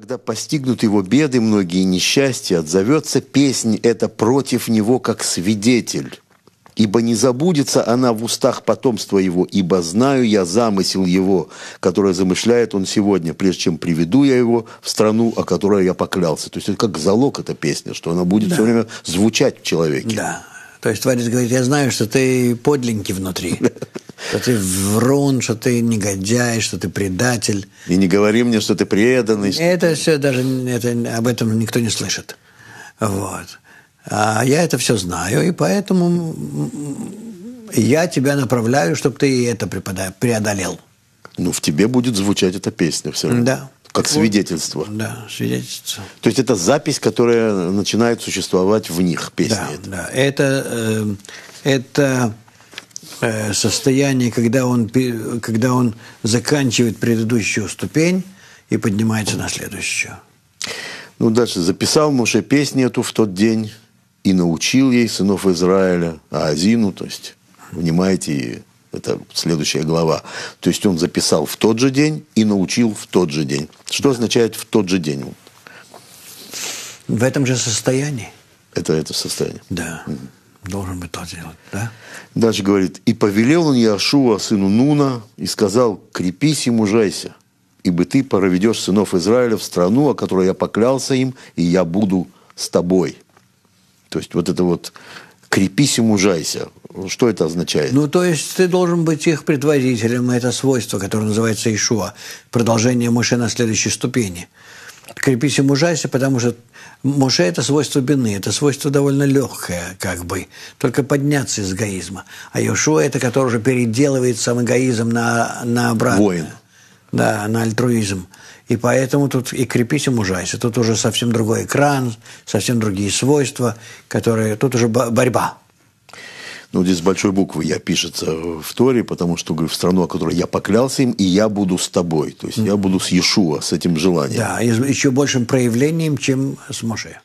Когда постигнут его беды, многие несчастья, отзовется песнь это против него как свидетель. Ибо не забудется она в устах потомства его, ибо знаю я замысел его, который замышляет он сегодня, прежде чем приведу я его в страну, о которой я поклялся. То есть это как залог эта песня, что она будет да. все время звучать в человеке. Да. То есть Творец говорит, я знаю, что ты подленький внутри. что ты врун, что ты негодяй, что ты предатель. И не говори мне, что ты преданный. Это все даже это, об этом никто не слышит. Вот. А я это все знаю, и поэтому я тебя направляю, чтобы ты это преодолел. Ну, в тебе будет звучать эта песня все равно. Да. Как свидетельство. Да, свидетельство. То есть это запись, которая начинает существовать в них, песня. Да, эта. да. Это, э, это Э, состояние, когда он, когда он заканчивает предыдущую ступень и поднимается на следующую. Ну, дальше. Записал Моше песню эту в тот день и научил ей сынов Израиля, а Азину, то есть, внимайте, это следующая глава. То есть он записал в тот же день и научил в тот же день. Что означает в тот же день? В этом же состоянии. Это это состояние. Да. mm должен это делать, да? Дальше говорит, и повелел он Яшуа, сыну Нуна, и сказал, крепись и мужайся, ибо ты проведешь сынов Израиля в страну, о которой я поклялся им, и я буду с тобой. То есть вот это вот крепись и мужайся. Что это означает? Ну, то есть ты должен быть их предводителем. Это свойство, которое называется Ишуа. Продолжение Мыши на следующей ступени – крепись и мужайся, потому что мужа – это свойство бины, это свойство довольно легкое, как бы, только подняться из эгоизма. А Йошуа – это который уже переделывает сам эгоизм на, на обратное. Воин. Да, на альтруизм. И поэтому тут и крепись, и мужайся. Тут уже совсем другой экран, совсем другие свойства, которые... Тут уже борьба ну, здесь с большой буквы «я» пишется в Торе, потому что, говорю, в страну, о которой я поклялся им, и я буду с тобой. То есть, mm я буду с Иешуа, с этим желанием. Да, и еще большим проявлением, чем с Моше.